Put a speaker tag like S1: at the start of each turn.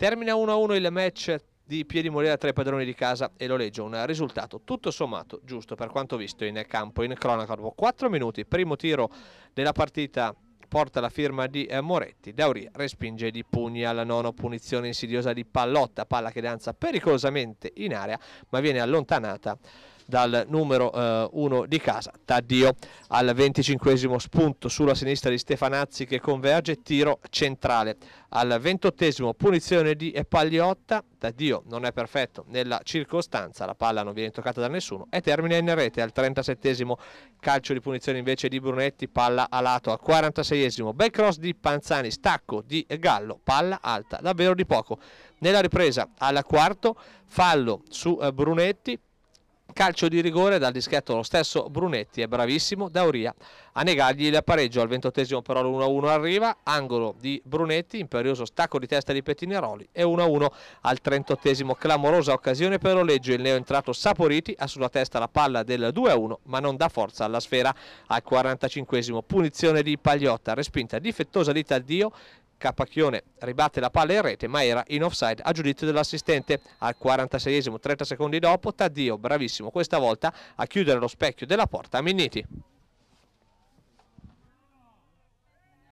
S1: Termina 1-1 il match di Piedi Morera tra i padroni di casa e lo legge un risultato tutto sommato giusto per quanto visto in campo in cronaca dopo 4 minuti, primo tiro della partita porta la firma di eh, Moretti, Dauri respinge di pugni alla nono, punizione insidiosa di Pallotta, palla che danza pericolosamente in area ma viene allontanata dal numero 1 eh, di casa, Taddio al 25 spunto sulla sinistra di Stefanazzi che converge, tiro centrale. Al 28 punizione di Pagliotta, Taddio non è perfetto nella circostanza, la palla non viene toccata da nessuno e termina in rete al 37 calcio di punizione invece di Brunetti, palla a lato al 46 bel cross di Panzani, stacco di Gallo, palla alta, davvero di poco. Nella ripresa al quarto fallo su eh, Brunetti, Calcio di rigore dal dischetto lo stesso Brunetti, è bravissimo, Dauria a negargli il pareggio al ventottesimo però l'1-1 arriva, angolo di Brunetti, imperioso stacco di testa di Pettinaroli e 1-1 al trentottesimo, clamorosa occasione per Oleggio, il neoentrato Saporiti ha sulla testa la palla del 2-1 ma non dà forza alla sfera al 45 punizione di Pagliotta, respinta difettosa di Taddio Capacchione ribatte la palla in rete ma era in offside a giudizio dell'assistente. Al 46esimo, 30 secondi dopo, Taddio, bravissimo questa volta a chiudere lo specchio della porta a Minniti.